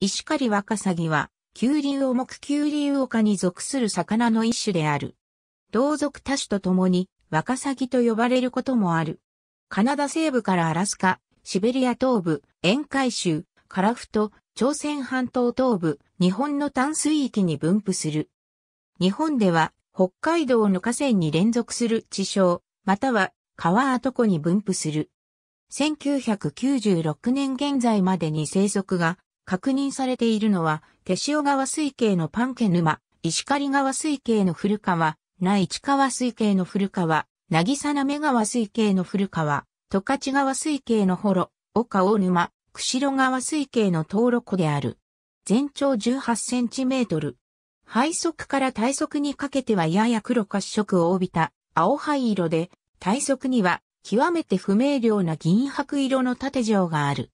石狩ワカサギは、急流を目急流丘に属する魚の一種である。同族多種と共に、ワカサギと呼ばれることもある。カナダ西部からアラスカ、シベリア東部、沿海州、カラフト、朝鮮半島東部、日本の淡水域に分布する。日本では、北海道の河川に連続する地小、または川跡湖に分布する。1996年現在までに生息が確認されているのは、手塩川水系のパンケ沼、石狩川水系の古川、内市川水系の古川、渚め川水系の古川、十勝川水系の幌、岡大沼、釧路川水系の登録である。全長18センチメートル。背側から体側にかけてはやや黒褐色を帯びた青灰色で、体側には極めて不明瞭な銀白色の縦状がある。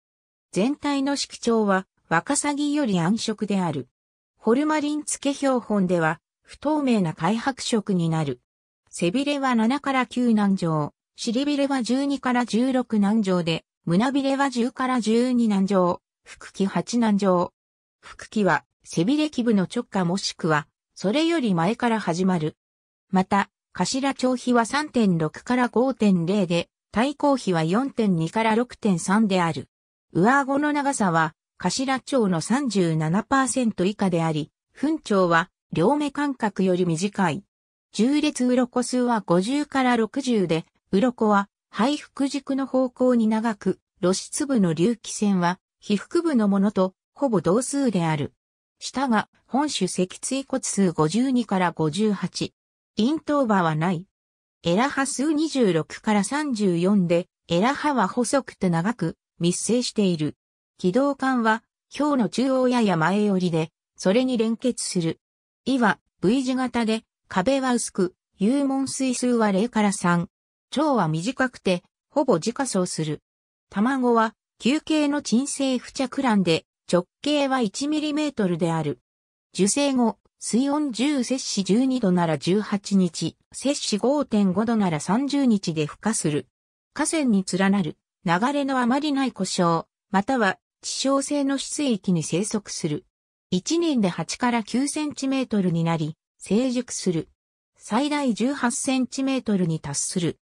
全体の色調はワカサギより暗色である。ホルマリン付け標本では、不透明な開白色になる。背びれは7から9南上、尻びれは12から16南上で、胸びれは10から12南上、腹気8南上。腹気は背びれ基部の直下もしくは、それより前から始まる。また、頭長比は3.6から5.0で、対抗比は4.2から6.3である。上顎の長さは頭長の37%以下であり、糞長は両目間隔より短い。重列鱗数は50から60で、鱗は肺腹軸の方向に長く、露出部の隆起線は皮腹部のものとほぼ同数である。下が本種脊椎骨数52から58。咽頭歯はない。エラ波数26から34で、エラ波は細くて長く密生している。軌道管は、表の中央やや前寄りで、それに連結する。胃は V 字型で、壁は薄く、幽門水数は0から3。腸は短くて、ほぼ自家層する。卵は、球形の鎮静付着卵で、直径は1トルである。受精後、水温10摂氏12度なら18日、摂氏5.5度なら30日で孵化する。河川に連なる、流れのあまりない故障、または地小性の出域に生息する。1年で8から9センチメートルになり、成熟する。最大18センチメートルに達する。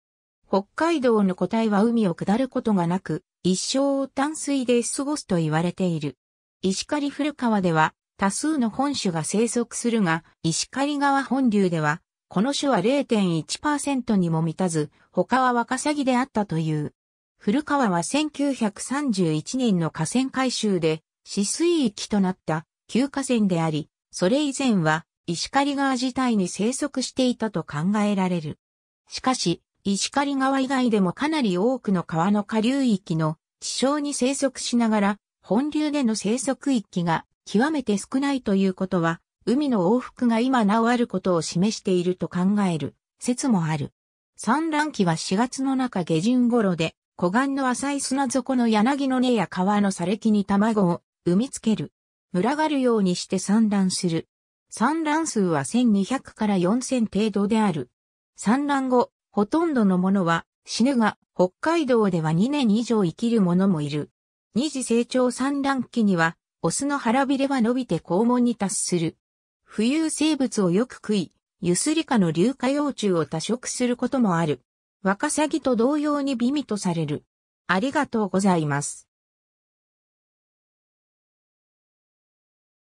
北海道の個体は海を下ることがなく、一生を淡水で過ごすと言われている。石狩古川では多数の本種が生息するが、石狩川本流では、この種は0.1%にも満たず、他はワカサギであったという。古川は1931年の河川改修で、止水域となった旧河川であり、それ以前は石狩川自体に生息していたと考えられる。しかし、石狩川以外でもかなり多くの川の下流域の地上に生息しながら、本流での生息域が極めて少ないということは、海の往復が今なおあることを示していると考える説もある。産卵期は4月の中下旬頃で、湖岸の浅い砂底の柳の根や川の砂礫に卵を産みつける。群がるようにして産卵する。産卵数は1200から4000程度である。産卵後、ほとんどのものは死ぬが、北海道では2年以上生きるものもいる。二次成長産卵期には、オスの腹びれは伸びて肛門に達する。浮遊生物をよく食い、ユスリカの硫化幼虫を多食することもある。ワカサギと同様に美味とされる。ありがとうございます。